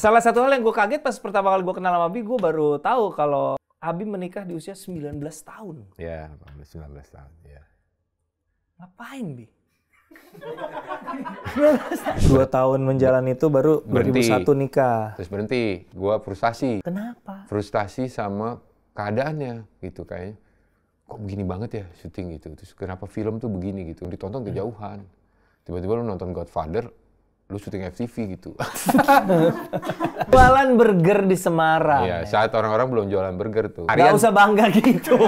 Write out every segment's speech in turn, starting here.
salah satu hal yang gue kaget pas pertama kali gue kenal sama Abi, gue baru tahu kalau Abi menikah di usia 19 tahun. Iya, 19 tahun. Iya. Ngapain, Bi? Dua tahun menjalani itu baru berhenti. 2001 nikah. Terus berhenti. gue frustasi. Kenapa? Frustasi sama keadaannya gitu kayaknya. Kok begini banget ya syuting gitu. Terus kenapa film tuh begini gitu. Ditonton kejauhan. Tiba-tiba lu nonton Godfather, lu syuting FTV gitu. jualan burger di Semarang. Iya, saat orang-orang belum jualan burger tuh. Harian... Gak usah bangga gitu.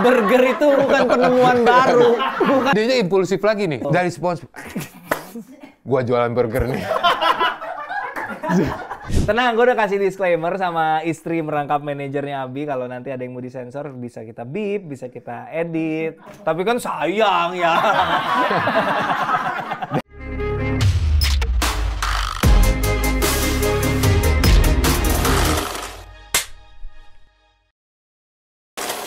burger itu bukan penemuan baru. Bukan. Dia impulsif lagi nih. Dari sponsor. gua jualan burger nih. Tenang, gue udah kasih disclaimer sama istri merangkap manajernya Abi kalau nanti ada yang mau disensor bisa kita beep, bisa kita edit. Tapi kan sayang ya.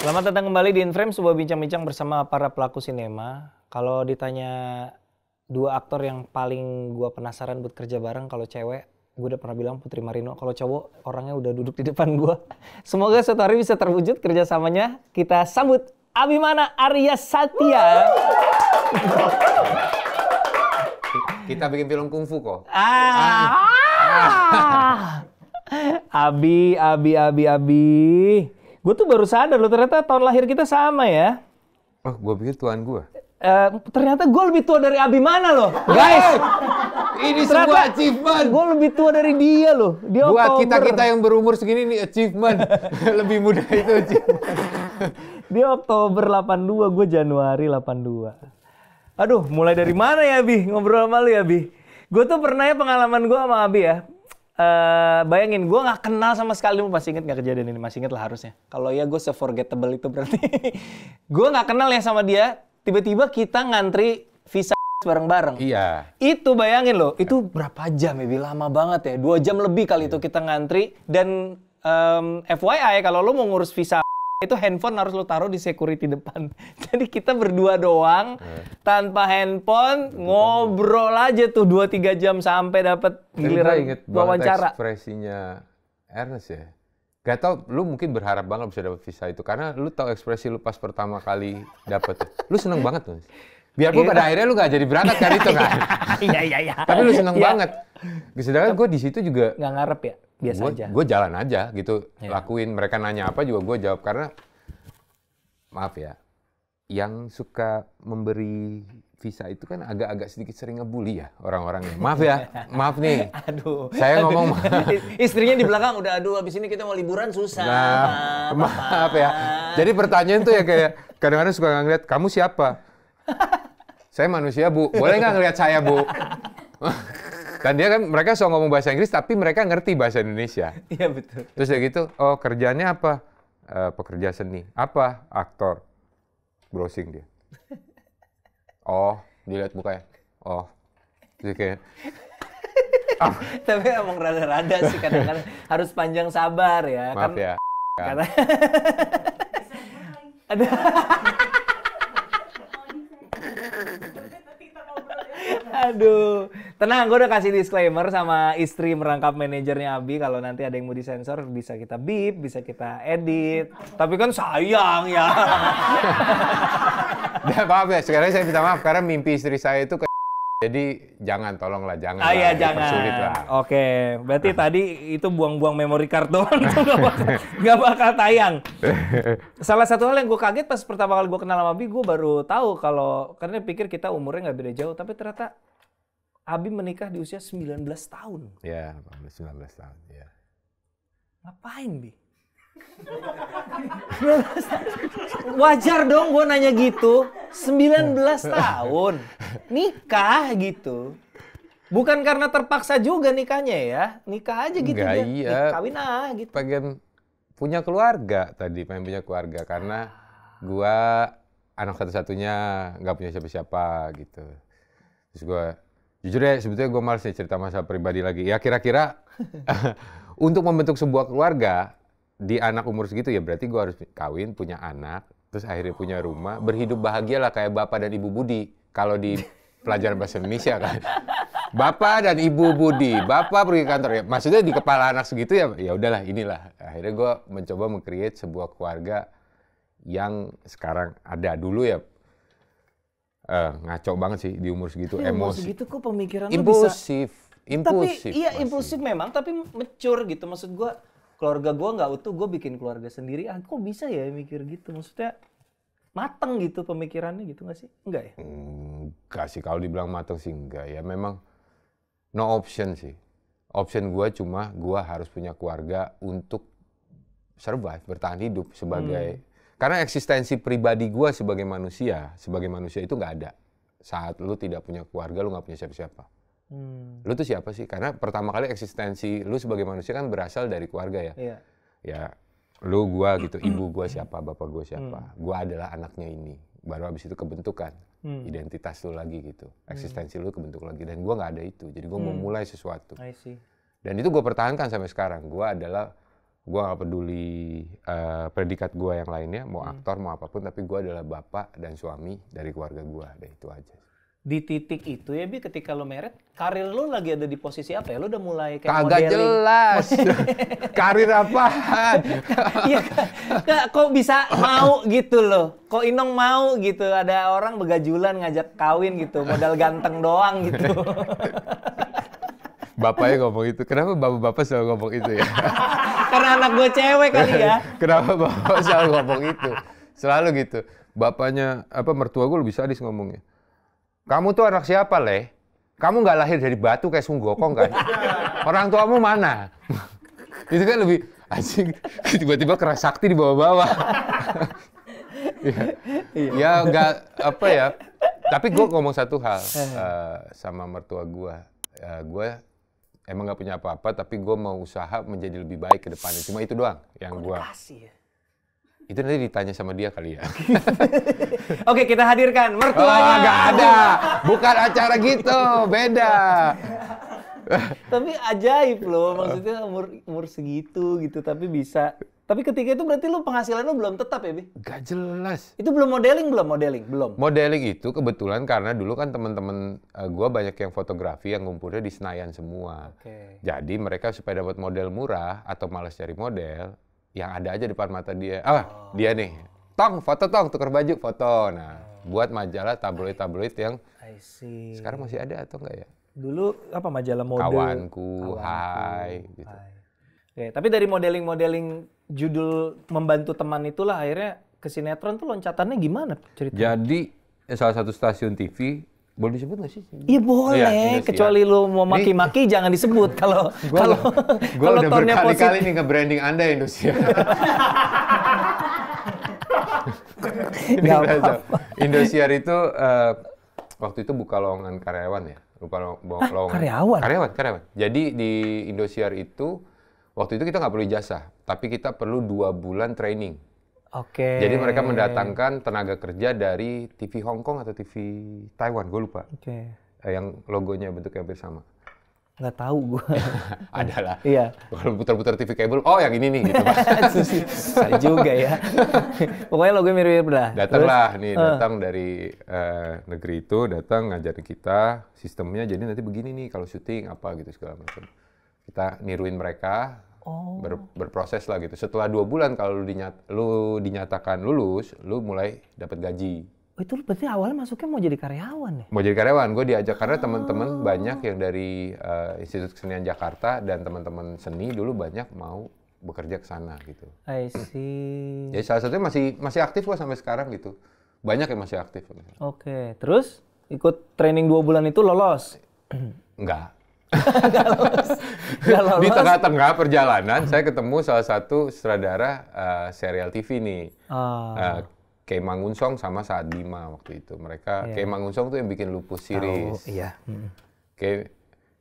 Selamat datang kembali di Inframe, sebuah bincang-bincang bersama para pelaku sinema. Kalau ditanya dua aktor yang paling gue penasaran buat kerja bareng, kalau cewek gue udah pernah bilang Putri Marino, kalau cowok orangnya udah duduk di depan gue. Semoga suatu hari bisa terwujud kerjasamanya. Kita sambut Abimana Arya Satya. Kita bikin film kungfu kok. Ah. ah. Abi, Abi, Abi, Abi. Gue tuh baru sadar loh ternyata tahun lahir kita sama ya. Oh, gue pikir tuan gue. Uh, ternyata gue lebih tua dari abi mana loh, guys. ini ternyata sebuah achievement. Gue lebih tua dari dia loh. Dia Buat kita kita yang berumur segini nih achievement. lebih muda itu achievement. dia Oktober 82, gue Januari 82. Aduh, mulai dari mana ya, abi Ngobrol sama lu ya, abi? Gue tuh pernah ya pengalaman gue sama Abi ya uh, bayangin gue nggak kenal sama sekali lu masih inget nggak kejadian ini masih inget lah harusnya kalau ya gue seforgettable itu berarti gue nggak kenal ya sama dia tiba-tiba kita ngantri visa bareng-bareng. Iya. Itu bayangin loh, itu berapa jam ya? Lama banget ya, dua jam lebih kali iya. itu kita ngantri. Dan um, FYI, kalau lo mau ngurus visa itu handphone harus lo taruh di security depan. Jadi kita berdua doang eh. tanpa handphone Betul ngobrol aja tuh 2 3 jam sampai dapat giliran inget wawancara. Ekspresinya Ernest ya. Gak tau, lu mungkin berharap banget bisa dapat visa itu karena lu tau ekspresi lu pas pertama kali dapet. lu seneng banget tuh. Biar gue iya. pada akhirnya lu gak jadi berangkat kan itu kan. Iya iya iya. Tapi lu seneng iya. banget. Sedangkan gue di situ juga Gak ngarep ya biasa gua, aja gue jalan aja gitu yeah. lakuin mereka nanya apa juga gue jawab karena maaf ya yang suka memberi visa itu kan agak-agak sedikit sering ngebully ya orang-orangnya. Maaf ya, maaf nih. Aduh. Saya aduh. ngomong istrinya di belakang udah aduh habis ini kita mau liburan susah. Nah, maaf, maaf ya. Jadi pertanyaan tuh ya kayak kadang-kadang suka ngeliat kamu siapa? saya manusia, Bu. Boleh nggak ngeliat saya, Bu? kan dia kan mereka suka ngomong bahasa Inggris tapi mereka ngerti bahasa Indonesia. Iya betul. Terus kayak gitu, oh kerjanya apa? Uh, pekerja seni. Apa? Aktor. Browsing dia. Oh, dilihat mukanya. Oh. Terus kayak oh. Tapi emang rada-rada sih kadang-kadang harus panjang sabar ya. Maaf kan, ya. Karena ada Aduh, Tenang, gue udah kasih disclaimer sama istri merangkap manajernya Abi kalau nanti ada yang mau disensor bisa kita beep, bisa kita edit. Tapi kan sayang ya. ya maaf ya, sekarang saya minta maaf karena mimpi istri saya itu ke jadi jangan tolonglah jangan. Ah iya jangan. Sulit lah. Oke, berarti tadi itu buang-buang memori kartu. gak bakal, gak bakal tayang. Salah satu hal yang gue kaget pas pertama kali gue kenal sama Abi, gue baru tahu kalau karena pikir kita umurnya gak beda jauh, tapi ternyata Abi menikah di usia 19 tahun. Iya, 19 tahun. Iya. Ngapain, Bi? Wajar dong gue nanya gitu. 19 tahun. Nikah gitu. Bukan karena terpaksa juga nikahnya ya. Nikah aja gitu Enggak, dia. Iya. Kawin ah gitu. Pengen punya keluarga tadi, pengen punya keluarga karena gua anak satu-satunya gak punya siapa-siapa gitu. Terus gua Jujur ya, sebetulnya gue males nih ya cerita masa pribadi lagi. Ya kira-kira untuk membentuk sebuah keluarga di anak umur segitu ya berarti gue harus kawin, punya anak, terus akhirnya punya rumah, oh. berhidup bahagia lah kayak bapak dan ibu Budi. Kalau di pelajaran bahasa Indonesia kan. Bapak dan Ibu Budi, Bapak pergi kantor ya. Maksudnya di kepala anak segitu ya, ya udahlah inilah. Akhirnya gue mencoba mengcreate sebuah keluarga yang sekarang ada dulu ya uh, ngaco banget sih di umur segitu tapi emosi. Umur segitu kok pemikiran impulsif. bisa impulsif. Tapi iya impulsif memang tapi mecur gitu maksud gua keluarga gua nggak utuh gue bikin keluarga sendiri ah kok bisa ya mikir gitu maksudnya mateng gitu pemikirannya gitu nggak sih enggak ya enggak sih kalau dibilang mateng sih enggak ya memang no option sih option gua cuma gua harus punya keluarga untuk survive bertahan hidup sebagai hmm. Karena eksistensi pribadi gue sebagai manusia, sebagai manusia itu nggak ada. Saat lu tidak punya keluarga, lu nggak punya siapa-siapa. Hmm. Lu tuh siapa sih? Karena pertama kali eksistensi lu sebagai manusia kan berasal dari keluarga ya. Iya. Ya, lu gue gitu, ibu gue siapa, bapak gue siapa. Hmm. gue adalah anaknya ini. Baru abis itu kebentukan hmm. identitas lu lagi gitu. Hmm. Eksistensi hmm. lu kebentuk lagi dan gue nggak ada itu. Jadi gue hmm. mulai sesuatu. I see. Dan itu gue pertahankan sampai sekarang. gue adalah gue gak peduli uh, predikat gue yang lainnya mau hmm. aktor mau apapun tapi gue adalah bapak dan suami dari keluarga gue deh itu aja di titik itu ya bi ketika lo meret karir lo lagi ada di posisi apa ya lo udah mulai kayak kagak modeling. jelas karir apa ya, kok bisa mau gitu loh? kok Inong mau gitu ada orang begajulan ngajak kawin gitu modal ganteng doang gitu bapaknya ngomong itu. Kenapa bapak-bapak selalu ngomong itu ya? Karena anak gue cewek kali ya. Kenapa bapak selalu ngomong itu? Selalu gitu. Bapaknya, apa mertua gue lebih sadis ngomongnya. Kamu tuh anak siapa, Le? Kamu nggak lahir dari batu kayak sunggokong kan? Orang tuamu mana? itu kan lebih asing. Tiba-tiba keras sakti di bawah-bawah. Ya. ya nggak ya, apa ya tapi gue ngomong satu hal uh, sama mertua gue uh, gue emang nggak punya apa-apa tapi gue mau usaha menjadi lebih baik ke depannya cuma itu doang yang gue ya? itu nanti ditanya sama dia kali ya oke kita hadirkan mertuanya oh, gak ada bukan acara gitu beda tapi ajaib loh maksudnya umur umur segitu gitu tapi bisa tapi ketika itu berarti lu penghasilan lu belum tetap ya, Bi? Gak jelas. Itu belum modeling, belum modeling, belum. Modeling itu kebetulan karena dulu kan teman-teman uh, gua banyak yang fotografi yang ngumpulnya di Senayan semua. Okay. Jadi mereka supaya dapat model murah atau malas cari model, yang ada aja depan mata dia. Ah, oh. dia nih. Tong, foto tong, tuker baju, foto. Nah, oh. buat majalah tabloid-tabloid yang I see. Sekarang masih ada atau enggak ya? Dulu apa majalah model? Kawanku, Kawanku hai, hai. gitu. Hai Oke, tapi dari modeling-modeling judul membantu teman itulah akhirnya ke sinetron tuh loncatannya gimana ceritanya? Jadi eh, salah satu stasiun TV boleh disebut nggak sih? Iya boleh, ya, kecuali lu mau maki-maki jangan disebut kalau kalau kalau udah berkali-kali nih nge-branding Anda Indonesia. Indosiar itu uh, waktu itu buka lowongan karyawan ya, lupa ah, lowongan. karyawan. Karyawan, karyawan. Jadi di Indosiar itu Waktu itu kita nggak perlu ijazah, tapi kita perlu dua bulan training. Oke. Okay. Jadi mereka mendatangkan tenaga kerja dari TV Hong Kong atau TV Taiwan, gue lupa. Oke. Okay. Eh, yang logonya bentuknya hampir sama. Nggak tahu gue. Adalah. Iya. Kalau putar-putar TV kabel, oh yang ini nih gitu. Saya juga ya. Pokoknya logo mirip-mirip lah. Datanglah nih, eh. datang dari uh, negeri itu, datang ngajarin kita sistemnya. Jadi nanti begini nih kalau syuting apa gitu segala macam. Kita niruin mereka, Oh. ber, berproses lah gitu. Setelah dua bulan kalau lu, dinyat, lu dinyatakan lulus, lu mulai dapat gaji. Oh, itu berarti awalnya masuknya mau jadi karyawan ya? Mau jadi karyawan, gue diajak karena karena oh. teman-teman banyak yang dari uh, Institut Kesenian Jakarta dan teman-teman seni dulu banyak mau bekerja ke sana gitu. I see. Jadi salah satunya masih masih aktif gue sampai sekarang gitu. Banyak yang masih aktif. Oke, okay. terus ikut training dua bulan itu lolos? Enggak. gak lolos. Di tengah-tengah perjalanan saya ketemu salah satu sutradara uh, serial TV nih. Oh. Ah. Uh, nah, Kay Mangunsong sama Saat Bima waktu itu. Mereka yeah. Kay Mangunsong tuh yang bikin Lupus series. Oh, iya. Kay,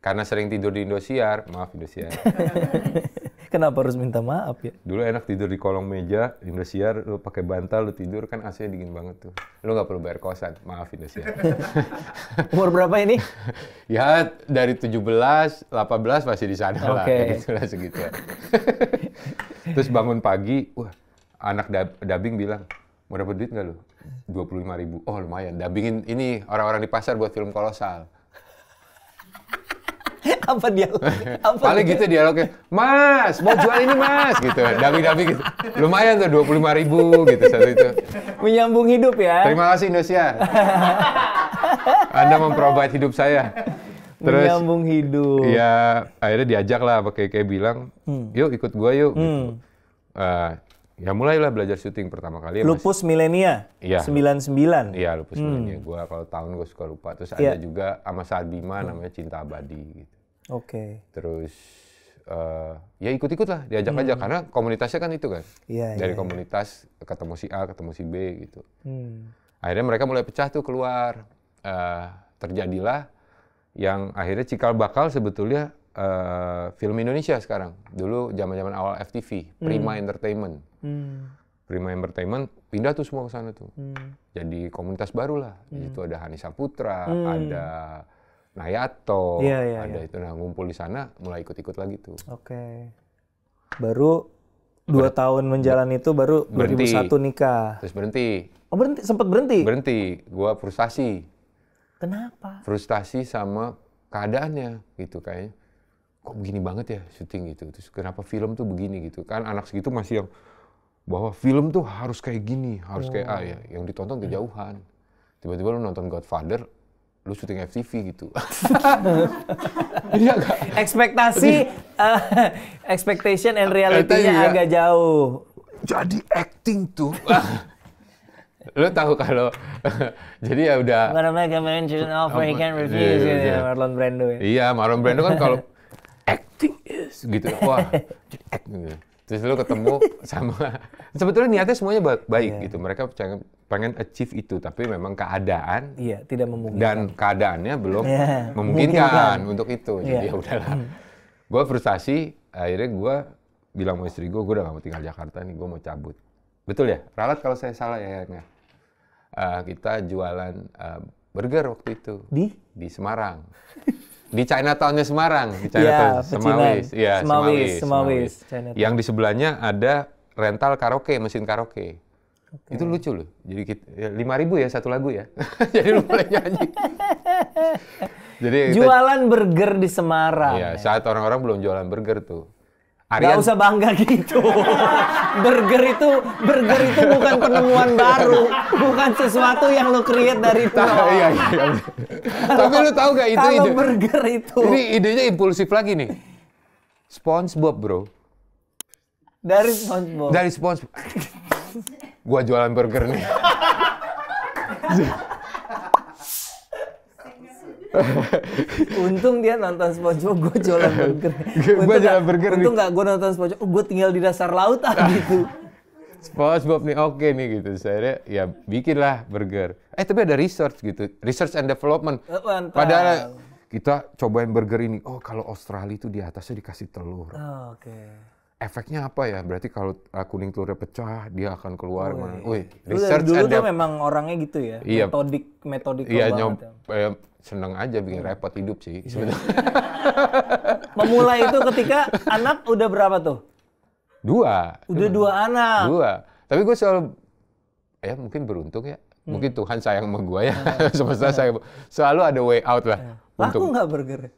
karena sering tidur di Indosiar, maaf Indosiar. Kenapa harus minta maaf ya? Dulu enak tidur di kolong meja, Indosiar, lu pakai bantal, lu tidur kan AC dingin banget tuh. Lu nggak perlu bayar kosan, maaf Indosiar. Umur berapa ini? ya dari 17, 18 masih di sana okay. lah, ya, gitu lah segitu. Terus bangun pagi, wah anak dab bilang, mau dapat duit nggak lu? 25 ribu. Oh lumayan, Dubbingin ini orang-orang di pasar buat film kolosal. apa dialog? Apa Paling gitu dialognya, Mas, mau jual ini Mas, gitu. Dabi-dabi gitu. Lumayan tuh lima ribu gitu satu itu. Menyambung hidup ya. Terima kasih Indonesia. Anda memperbaiki hidup saya. Terus, Menyambung hidup. ya akhirnya diajak lah pakai kayak bilang, hmm. yuk ikut gua yuk. Gitu. Hmm. Uh, ya mulailah belajar syuting pertama kali. Ya, lupus ya, milenia, iya. 99. Iya, lupus hmm. milenia. Gua kalau tahun gua suka lupa. Terus ya. ada juga sama Sadima hmm. namanya Cinta Abadi gitu. Oke. Okay. Terus uh, ya ikut-ikut lah, diajak hmm. aja karena komunitasnya kan itu kan. Iya. Yeah, Dari yeah, komunitas yeah. ketemu si A, ketemu si B gitu. Hmm. Akhirnya mereka mulai pecah tuh keluar. Uh, terjadilah yang akhirnya cikal bakal sebetulnya uh, film Indonesia sekarang. Dulu zaman-zaman awal FTV, Prima hmm. Entertainment. Hmm. Prima Entertainment pindah tuh semua ke sana tuh. Hmm. Jadi komunitas barulah lah. Hmm. Di ada Hanisa Putra, hmm. ada Nayato, ya, yeah, ada iya. itu. Nah, ngumpul di sana mulai ikut-ikut lagi tuh. Oke. Okay. Baru dua Ber tahun menjalani itu baru berhenti. 2001 nikah. Terus berhenti. Oh berhenti, sempat berhenti? Berhenti. Gua frustasi. Kenapa? Frustasi sama keadaannya gitu kayaknya. Kok begini banget ya syuting gitu. Terus kenapa film tuh begini gitu. Kan anak segitu masih yang bahwa film tuh harus kayak gini, harus oh. kayak iya. ah, ya. Yang ditonton iya. kejauhan. Tiba-tiba lu nonton Godfather, lu syuting FTV gitu. Iya gak? Ekspektasi, uh, expectation and eh, reality-nya ya. agak jauh. Jadi acting tuh. lu tahu kalau jadi ya udah Gonna make a mention where he can refuse yeah, iya. Marlon Brando ya. Iya, Marlon Brando kan kalau acting is gitu. Wah, jadi acting. Gitu terus lu ketemu sama sebetulnya niatnya semuanya baik yeah. gitu mereka pengen achieve itu tapi memang keadaan iya yeah, tidak memungkinkan dan keadaannya belum yeah. memungkinkan Mungkin. untuk itu yeah. jadi ya udahlah hmm. gue frustasi akhirnya gue bilang sama istri gue gue udah gak mau tinggal Jakarta nih gue mau cabut betul ya ralat kalau saya salah ya uh, kita jualan uh, burger waktu itu di di Semarang di Chinatownnya Semarang, di ya, Chinatown ya, Semawis. Ya, Semawis, Semawis, Semawis. Semawis. Yang di sebelahnya ada rental karaoke, mesin karaoke. Okay. Itu lucu loh. Jadi ya, lima ribu ya satu lagu ya. Jadi lu boleh nyanyi. Jadi jualan kita, burger di Semarang. Iya, saat orang-orang belum jualan burger tuh. Arian. Gak usah bangga gitu. burger itu burger itu bukan penemuan baru, bukan sesuatu yang lo create dari itu. Iya, iya, iya. Tapi lo tahu gak itu ide? burger itu. Ini idenya impulsif lagi nih. SpongeBob, Bro. Dari SpongeBob. Dari SpongeBob. Gua jualan burger nih. Untung dia nonton SpongeBob, gue jualan burger. gue jualan burger. Untung gak gue nonton SpongeBob, oh gue tinggal di dasar laut ah gitu. SpongeBob nih oke okay nih gitu. Saya ya bikinlah burger. Eh tapi ada research gitu, research and development. Eh, mantap. Padahal kita cobain burger ini. Oh kalau Australia itu di atasnya dikasih telur. Oh, oke. Okay. Efeknya apa ya? Berarti kalau ah, kuning telurnya pecah, dia akan keluar. Oh, iya. Wih, research dulu dia memang orangnya gitu ya. Iya. Metodik, metodik. Iya, nyom, ya. Eh, seneng aja bikin hmm. repot hidup sih iya. sebenarnya. Memulai itu ketika anak udah berapa tuh? Dua. Udah dua anak. Dua. Tapi gue selalu ya mungkin beruntung ya. Hmm. Mungkin Tuhan sayang sama gue ya. Nah, Semesta hmm. saya selalu ada way out lah. Untuk... Aku nggak bergerak?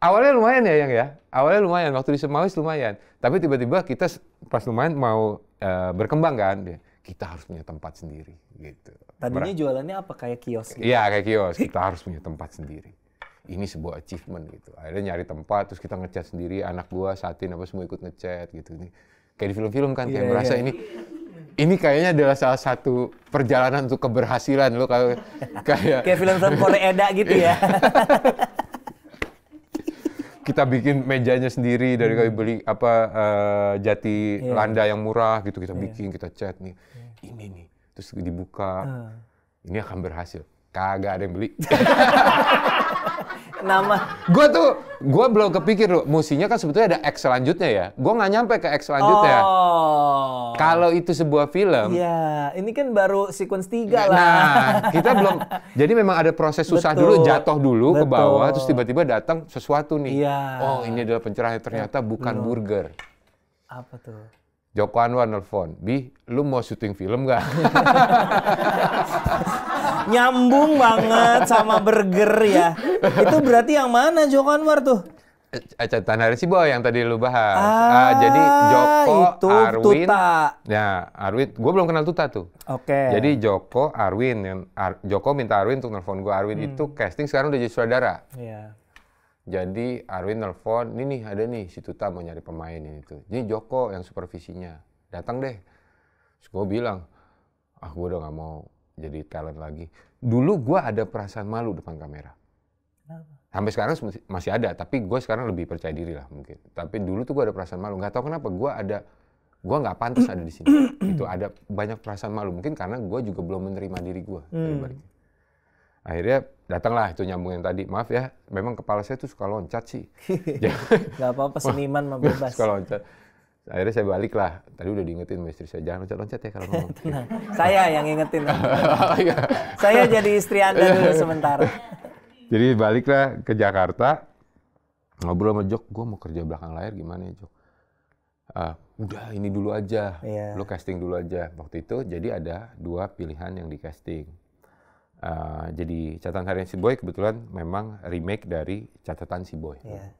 Awalnya lumayan ya yang ya. Awalnya lumayan waktu di Semawis lumayan. Tapi tiba-tiba kita pas lumayan mau uh, berkembang kan, kita harus punya tempat sendiri gitu. Tadinya jualannya apa kayak kios gitu? Iya, kayak kios. Kita harus punya tempat sendiri. Ini sebuah achievement gitu. Akhirnya nyari tempat, terus kita ngecat sendiri. Anak gua, Satin apa semua ikut ngecat gitu. Ini kayak di film-film kan, kayak yeah, merasa iya. ini ini kayaknya adalah salah satu perjalanan untuk keberhasilan lo kalau kayak kayak film-film Korea gitu ya. Iya. kita bikin mejanya sendiri dari kali beli apa uh, jati yeah. landa yang murah gitu kita iya. bikin kita cat nih yeah. ini nih terus dibuka uh. ini akan berhasil kagak ada yang beli nama gue tuh gue belum kepikir loh musinya kan sebetulnya ada X selanjutnya ya gue nggak nyampe ke X selanjutnya oh. kalau itu sebuah film ya ini kan baru sequence tiga nah, lah nah kita belum jadi memang ada proses susah Betul. dulu jatuh dulu Betul. ke bawah terus tiba-tiba datang sesuatu nih ya. oh ini adalah pencerahan ternyata bukan Betul. burger apa tuh Joko Anwar nelfon, Bi, lu mau syuting film gak? Nyambung banget sama burger ya. Itu berarti yang mana Joko Anwar tuh? Eh, catatan hari sih boy yang tadi lu bahas. Ah, ah jadi Joko, itu Arwin, Tuta. ya Arwin, gue belum kenal Tuta tuh. Oke. Okay. Jadi Joko, Arwin, yang Ar, Joko minta Arwin untuk nelfon gue. Arwin hmm. itu casting sekarang udah jadi saudara. Iya. Yeah. Jadi Arwin nelfon, ini nih ada nih si Tuta mau nyari pemain ini tuh. Ini Joko yang supervisinya, datang deh. Terus gue bilang, ah gue udah gak mau jadi talent lagi. Dulu gue ada perasaan malu depan kamera. Kenapa? Sampai sekarang masih ada, tapi gue sekarang lebih percaya diri lah mungkin. Tapi dulu tuh gue ada perasaan malu, Gak tau kenapa gue ada gue gak pantas ada di sini. itu ada banyak perasaan malu mungkin karena gue juga belum menerima diri gue. Hmm. Akhirnya datanglah itu nyambung yang tadi. Maaf ya, memang kepala saya tuh suka loncat sih. Gak apa-apa, seniman mah bebas. suka loncat. Akhirnya saya balik lah. Tadi udah diingetin sama istri saya, jangan loncat-loncat ya kalau ngomong. Tenang. saya yang ingetin. Oh, iya. saya jadi istri Anda iya. dulu sementara. jadi baliklah ke Jakarta. Ngobrol sama Jok, gue mau kerja belakang layar gimana ya Jok? Uh, udah ini dulu aja, yeah. lo casting dulu aja. Waktu itu jadi ada dua pilihan yang di casting Uh, jadi catatan harian si boy kebetulan memang remake dari catatan si boy. Yeah.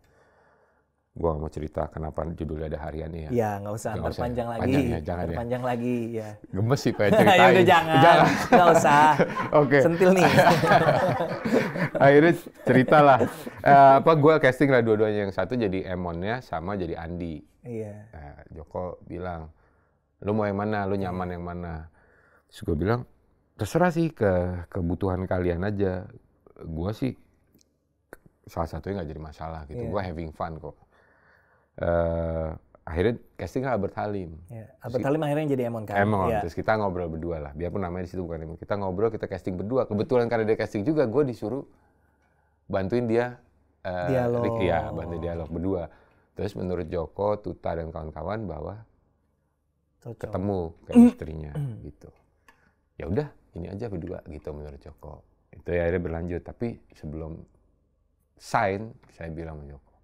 Gua mau cerita kenapa judulnya ada harian ya. Iya, nggak usah gak terpanjang usah, ya. lagi. Panjang ya, jangan terpanjang ya. lagi ya. Gemes sih pengen ceritain. Yaudah, jangan. jangan. Nggak usah. Oke. Sentil nih. Akhirnya ceritalah. Uh, apa gue casting lah dua-duanya yang satu jadi Emonnya sama jadi Andi. Iya. Yeah. Uh, Joko bilang, "Lu mau yang mana? Lu nyaman iya. yang mana?" Terus gue bilang, terserah sih ke kebutuhan kalian aja gua sih salah satunya nggak jadi masalah gitu yeah. gue having fun kok uh, akhirnya casting ke Albert Halim yeah. Iya, Albert terus Halim akhirnya jadi Emon kan Emon yeah. terus kita ngobrol berdua lah biarpun namanya di situ bukan Emon kita ngobrol kita casting berdua kebetulan karena dia casting juga gue disuruh bantuin dia uh, dialog Ricky ya bantu dialog berdua terus menurut Joko Tuta dan kawan-kawan bahwa Cocok. ketemu kayak istrinya gitu ya udah ini aja berdua gitu menurut Joko itu ya akhirnya berlanjut tapi sebelum sign saya bilang sama Joko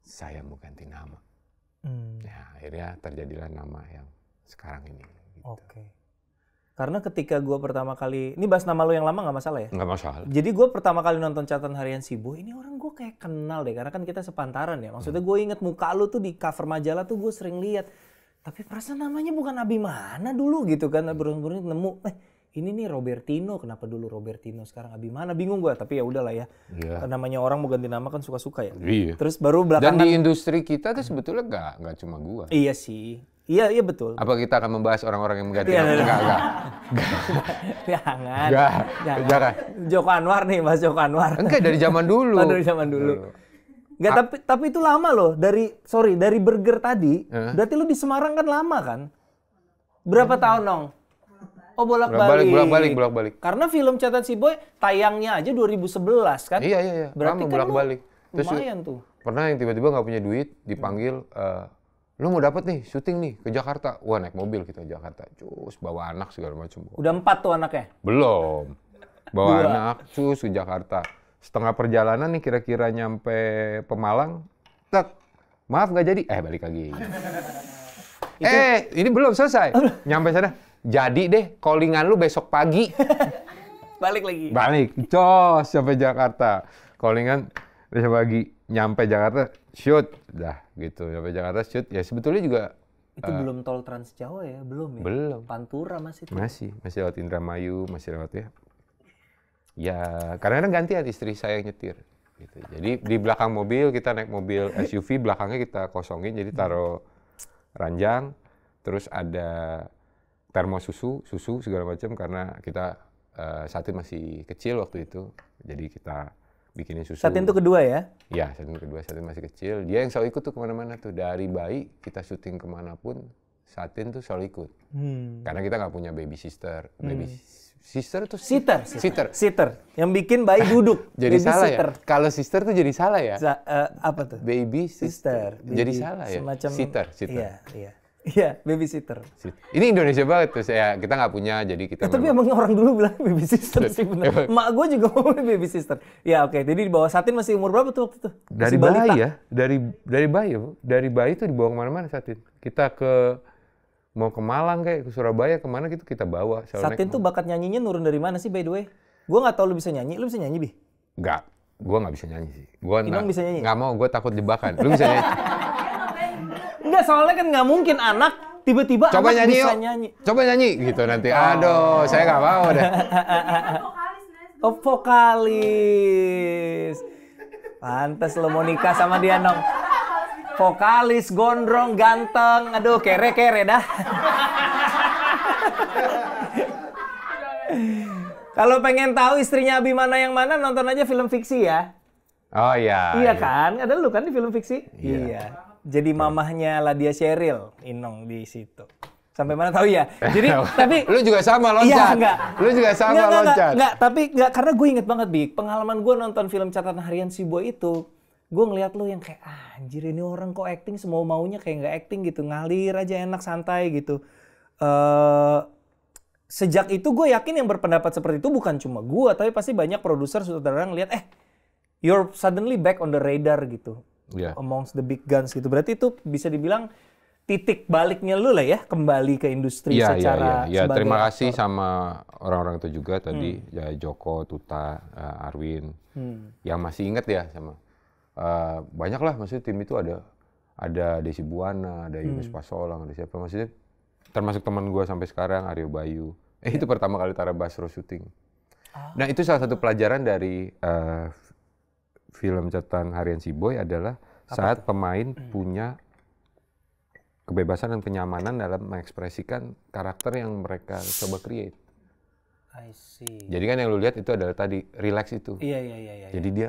saya mau ganti nama hmm. ya akhirnya terjadilah nama yang sekarang ini gitu. oke okay. Karena ketika gue pertama kali, ini bahas nama lo yang lama nggak masalah ya? Nggak masalah. Jadi gue pertama kali nonton catatan harian si Sibo, ini orang gue kayak kenal deh, karena kan kita sepantaran ya. Maksudnya hmm. gue inget muka lo tuh di cover majalah tuh gue sering lihat. Tapi perasaan namanya bukan Abimana dulu gitu kan, hmm. beruntung baru nemu. Eh, ini nih Robertino kenapa dulu Robertino sekarang Abimana bingung gue, tapi ya udahlah ya yeah. Kan namanya orang mau ganti nama kan suka-suka ya iya. terus baru belakangan dan di industri kita tuh sebetulnya nggak nggak cuma gua iya sih Iya, iya betul. Apa kita akan membahas orang-orang yang mengganti iya. nama? Enggak, enggak. Jangan. Jangan. Joko Anwar nih, Mas Joko Anwar. Enggak, dari zaman dulu. Oh, dari zaman dulu. Enggak, ah. tapi tapi itu lama loh. Dari sorry, dari burger tadi, berarti lu di Semarang kan lama kan? Berapa iya. tahun, Nong? Oh bolak-balik. Bolak-balik, bolak-balik. Karena film Catatan Si Boy tayangnya aja 2011 kan? Iya, iya, iya. Berarti Lama, kan bolak-balik. Terus lumayan tuh. Pernah yang tiba-tiba nggak punya duit dipanggil uh, lu mau dapat nih syuting nih ke Jakarta. Wah, naik mobil kita ke Jakarta. Cus bawa anak segala macam. Udah empat tuh anaknya? Belum. Bawa Dua. anak cus ke Jakarta. Setengah perjalanan nih kira-kira nyampe Pemalang. Tak. Maaf nggak jadi. Eh balik lagi. Itu... Eh, ini belum selesai. Nyampe sana jadi deh callingan lu besok pagi. Balik lagi. Balik, cos sampai Jakarta. Callingan besok pagi nyampe Jakarta shoot dah gitu nyampe Jakarta shoot ya sebetulnya juga itu uh, belum tol Trans Jawa ya belum ya belum Pantura masih tuh. masih masih lewat Indramayu masih lewat ya ya karena kadang gantian istri saya yang nyetir gitu. Jadi di belakang mobil kita naik mobil SUV belakangnya kita kosongin jadi taruh ranjang terus ada termos susu, susu segala macam karena kita uh, eh, Satin masih kecil waktu itu. Jadi kita bikinin susu. Satin itu kedua ya? Iya, Satin kedua. Satin masih kecil. Dia yang selalu ikut tuh kemana-mana tuh. Dari bayi kita syuting kemanapun, Satin tuh selalu ikut. Hmm. Karena kita nggak punya baby sister. Baby hmm. sister tuh sitter sitter sitter Yang bikin bayi duduk. jadi baby salah sister. ya? Kalau sister tuh jadi salah ya? Sa uh, apa tuh? Baby sister. sister. Baby jadi salah ya? Semacam, sitter sitter Iya, iya. Iya, babysitter. Ini Indonesia banget tuh. Saya kita nggak punya, jadi kita. Ya, tapi emang orang dulu bilang babysitter sih benar. Mak gue juga mau babysitter. Ya oke. Okay. Jadi di bawah Satin masih umur berapa tuh waktu itu? dari balita. bayi ya. Dari dari bayi, dari bayi tuh dibawa kemana-mana Satin. Kita ke mau ke Malang kayak ke Surabaya kemana gitu kita bawa. Selalu Satin tuh bakat nyanyinya nurun dari mana sih by the way? Gue nggak tahu lu bisa nyanyi. Lu bisa nyanyi bi? Gak, Gue nggak bisa nyanyi sih. Gue nggak bisa nyanyi. Gak mau. Gue takut jebakan. Lu bisa nyanyi? Enggak, soalnya kan nggak mungkin anak tiba-tiba coba anak nyanyi bisa nyanyi. Coba nyanyi gitu nanti. Oh. Aduh, saya nggak mau deh. oh, vokalis. Pantes lo mau nikah sama dia, Nong. Vokalis, gondrong, ganteng. Aduh, kere-kere dah. Kalau pengen tahu istrinya Abimana yang mana, nonton aja film fiksi ya. Oh iya. Iya, iya. kan? Ada lu kan di film fiksi? Iya. iya jadi mamahnya Ladia Sheryl Inong di situ sampai mana tahu ya. Jadi tapi lu juga sama loncat. Iya, enggak. Lu juga sama enggak, enggak, loncat. Enggak, tapi enggak karena gue inget banget Bik, pengalaman gue nonton film catatan harian si Boy itu, gue ngeliat lu yang kayak ah, anjir ini orang kok acting semua maunya kayak nggak acting gitu, ngalir aja enak santai gitu. uh, sejak itu gue yakin yang berpendapat seperti itu bukan cuma gue, tapi pasti banyak produser sutradara ngeliat eh you're suddenly back on the radar gitu yeah. amongst the big guns gitu. Berarti itu bisa dibilang titik baliknya lu lah ya kembali ke industri yeah, iya, secara iya. ya, ya, terima kasih sama orang-orang itu juga tadi hmm. ya Joko Tuta uh, Arwin hmm. yang masih ingat ya sama uh, banyak lah maksudnya tim itu ada ada Desi Buana ada Yunus hmm. Pasolang ada siapa maksudnya termasuk teman gue sampai sekarang Aryo Bayu eh yeah. itu ya. pertama kali Tara Basro syuting ah. nah itu salah satu pelajaran dari uh, film catatan harian si boy adalah Apa saat itu? pemain hmm. punya kebebasan dan kenyamanan dalam mengekspresikan karakter yang mereka coba create. I see. Jadi kan yang lu lihat itu adalah tadi relax itu. Iya iya iya. iya Jadi iya. dia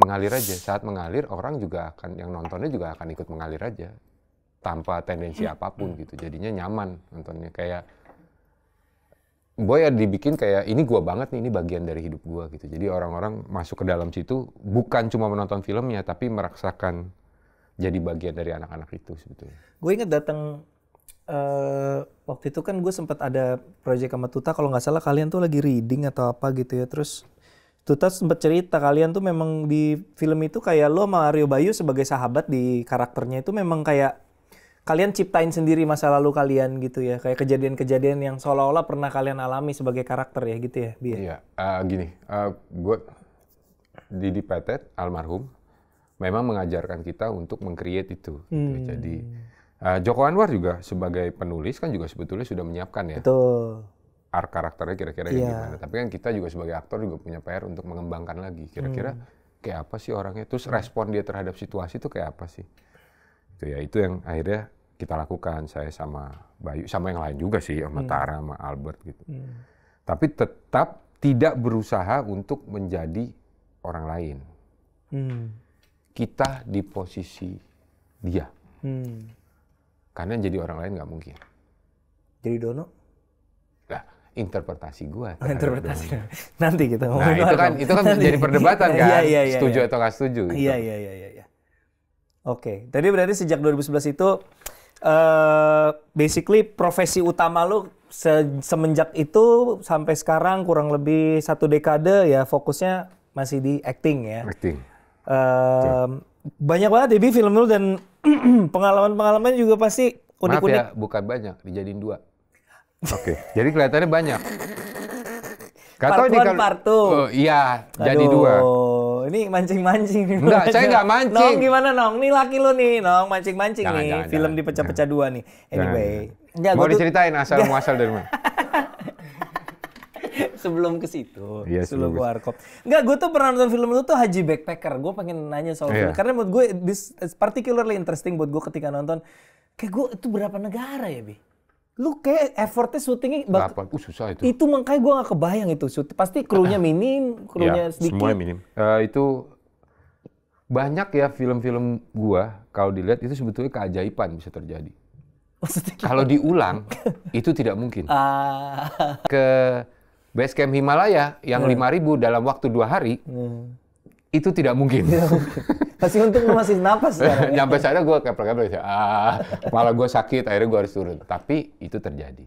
mengalir aja. Saat mengalir orang juga akan yang nontonnya juga akan ikut mengalir aja tanpa tendensi hmm. apapun gitu. Jadinya nyaman nontonnya kayak Boy ya dibikin kayak ini gua banget nih, ini bagian dari hidup gua gitu. Jadi orang-orang masuk ke dalam situ bukan cuma menonton filmnya tapi merasakan jadi bagian dari anak-anak itu sebetulnya. Gue inget datang uh, eh, waktu itu kan gue sempat ada proyek sama Tuta kalau nggak salah kalian tuh lagi reading atau apa gitu ya terus Tuta sempat cerita kalian tuh memang di film itu kayak lo sama Aryo Bayu sebagai sahabat di karakternya itu memang kayak kalian ciptain sendiri masa lalu kalian gitu ya kayak kejadian-kejadian yang seolah-olah pernah kalian alami sebagai karakter ya gitu ya biar. Ya? Iya uh, gini uh, eh, gue Didi Petet almarhum memang mengajarkan kita untuk mengcreate itu gitu ya. hmm. gitu. jadi uh, Joko Anwar juga sebagai penulis kan juga sebetulnya sudah menyiapkan ya Betul. karakternya kira-kira yeah. Iya. gimana tapi kan kita juga sebagai aktor juga punya PR untuk mengembangkan lagi kira-kira hmm. kayak apa sih orangnya terus respon dia terhadap situasi itu kayak apa sih gitu ya itu yang akhirnya kita lakukan saya sama Bayu sama yang lain juga sih sama hmm. Tara sama Albert gitu hmm. tapi tetap tidak berusaha untuk menjadi orang lain hmm. kita di posisi dia hmm. karena jadi orang lain nggak mungkin jadi Dono nah interpretasi gua oh, interpretasi Dono. nanti kita nah, ngomongin nah itu kan itu kan menjadi perdebatan iya, kan iya, iya, iya, setuju atau nggak setuju iya gitu. iya iya iya, iya. Oke, okay. tadi berarti sejak 2011 itu uh, basically profesi utama lu se semenjak itu sampai sekarang kurang lebih satu dekade ya fokusnya masih di acting ya. Acting. Uh, Banyak banget ya film lu dan pengalaman-pengalaman juga pasti unik-unik. Maaf ya, bukan banyak, dijadiin dua. Oke, okay. jadi kelihatannya banyak. Kata part one, part two. Oh, iya, Aduh. jadi dua. Ini mancing-mancing nih. Enggak, saya enggak mancing. Nong gimana Nong? Nih laki lu nih, Nong mancing-mancing nih. Jangan, Film dipecah-pecah dua nih. Anyway. Enggak, Mau diceritain asal muasal dari mana? sebelum ke situ, yes, iya, sebelum ke warkop. Enggak, gue tuh pernah nonton film lu tuh Haji Backpacker. Gue pengen nanya soal yeah. film. Karena menurut gue, this particularly interesting buat gue ketika nonton. Kayak gue, itu berapa negara ya, Bi? lu kayak effortnya syutingnya bak- uh, susah itu itu makanya gue gak kebayang itu shoot pasti krunya iya. minim iya, krunya ya, sedikit semuanya minim uh, itu banyak ya film-film gua kalau dilihat itu sebetulnya keajaiban bisa terjadi kalau diulang itu tidak mungkin ah. ke base camp Himalaya yang iya. lima ribu dalam waktu dua hari hmm itu tidak mungkin. Tidak mungkin. Masih untung masih napas ya. Nyampe sana gue kepel-kepel ya. Ah, malah gue sakit, akhirnya gue harus turun. Tapi itu terjadi.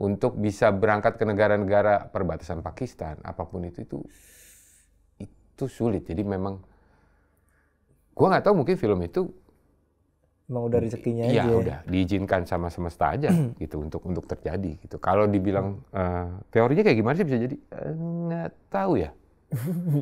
Untuk bisa berangkat ke negara-negara perbatasan Pakistan, apapun itu, itu itu sulit. Jadi memang, gue nggak tahu mungkin film itu Emang udah rezekinya iya, ya aja. udah diizinkan sama semesta aja gitu untuk untuk terjadi gitu. Kalau dibilang uh, teorinya kayak gimana sih bisa jadi eh, nggak uh, tahu ya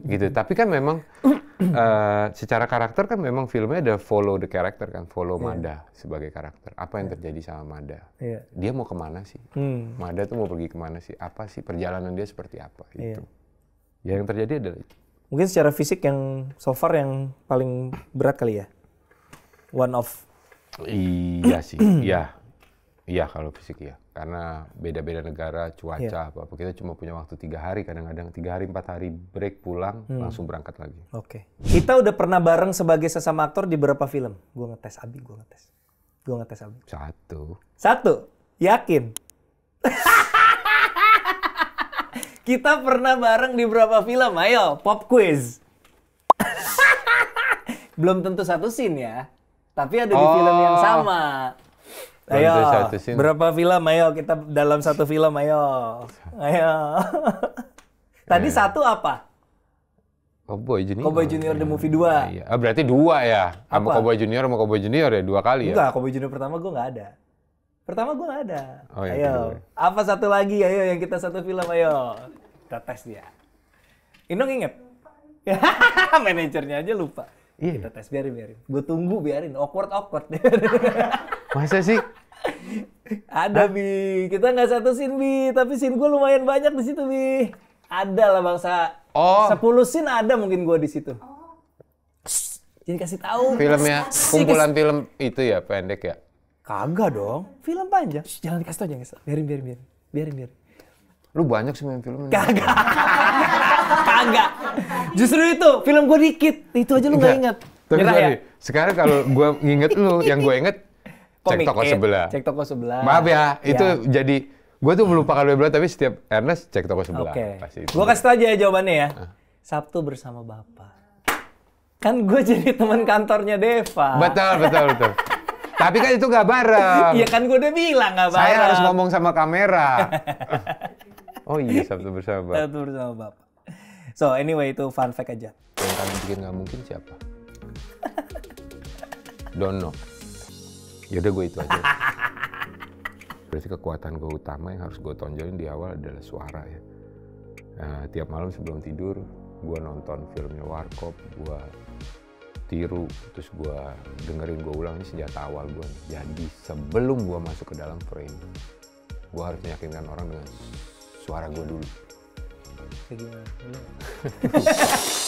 gitu tapi kan memang uh, secara karakter kan memang filmnya ada follow the character kan follow yeah. Mada sebagai karakter apa yang yeah. terjadi sama Mada yeah. dia mau kemana sih hmm. Mada tuh mau pergi kemana sih apa sih perjalanan dia seperti apa itu yeah. Ya, yang terjadi adalah itu mungkin secara fisik yang so far yang paling berat kali ya one of iya sih iya iya kalau fisik ya karena beda-beda negara cuaca apa iya. apa kita cuma punya waktu tiga hari kadang-kadang tiga hari empat hari break pulang hmm. langsung berangkat lagi. Oke. Okay. Kita udah pernah bareng sebagai sesama aktor di beberapa film? Gue ngetes Abi, gue ngetes, gue ngetes Abi. Satu. Satu. Yakin? kita pernah bareng di beberapa film? Ayo, pop quiz. Belum tentu satu scene ya, tapi ada di oh. film yang oh. sama. Ayo, berapa film? Ayo kita dalam satu film, ayo. Ayo. Tadi iya. satu apa? Cowboy Junior. Cowboy Junior The Movie 2. Ah, iya. Ah, berarti dua ya? Apa? Cowboy Junior sama Cowboy Junior ya? Dua kali ya? Enggak, Cowboy Junior pertama gue nggak ada. Pertama gue nggak ada. Oh, iya, ayo. Kedua. Apa satu lagi? Ayo yang kita satu film, ayo. Kita tes dia. inung inget? Manajernya aja lupa. Iya. Kita tes biarin biarin. Gue tunggu biarin. Awkward awkward. Masa sih? Ada Hah? bi, kita nggak satu sin bi, tapi sin gue lumayan banyak di situ bi. Ada lah bangsa. Oh. Sepuluh sin ada mungkin gue di situ. Oh. Jadi kasih tahu. Filmnya kumpulan film itu ya pendek ya. Kagak dong, film panjang. Shh, jangan dikasih tau, jangan Biarin, biarin, biarin. Biarin, biarin. Lu banyak sih main film. Kagak. Kagak. Justru itu, film gue dikit. Itu aja lu nggak inget. Tapi sorry, ya? sekarang kalau gue nginget lu, yang gue inget cek toko sebelah. Cek toko sebelah. Maaf ya, itu ya. jadi gue tuh melupakan Webla tapi setiap Ernest cek toko sebelah. Oke. Okay. Gue kasih tau aja jawabannya ya. Sabtu bersama Bapak. Kan gue jadi teman kantornya Deva. Betul, betul, betul. tapi kan itu gak bareng. Iya kan gue udah bilang gak bareng. Saya harus ngomong sama kamera. oh iya, Sabtu bersama Bapak. Sabtu bersama Bapak. So anyway itu fun fact aja. Yang kami bikin gak mungkin siapa? Dono. Yaudah gue itu aja. Berarti kekuatan gue utama yang harus gue tonjolin di awal adalah suara ya. Nah, tiap malam sebelum tidur, gue nonton filmnya Warkop, gue tiru, terus gue dengerin gue ulang ini senjata awal gue. Jadi sebelum gue masuk ke dalam frame, gue harus meyakinkan orang dengan suara gue dulu. Kayak gimana?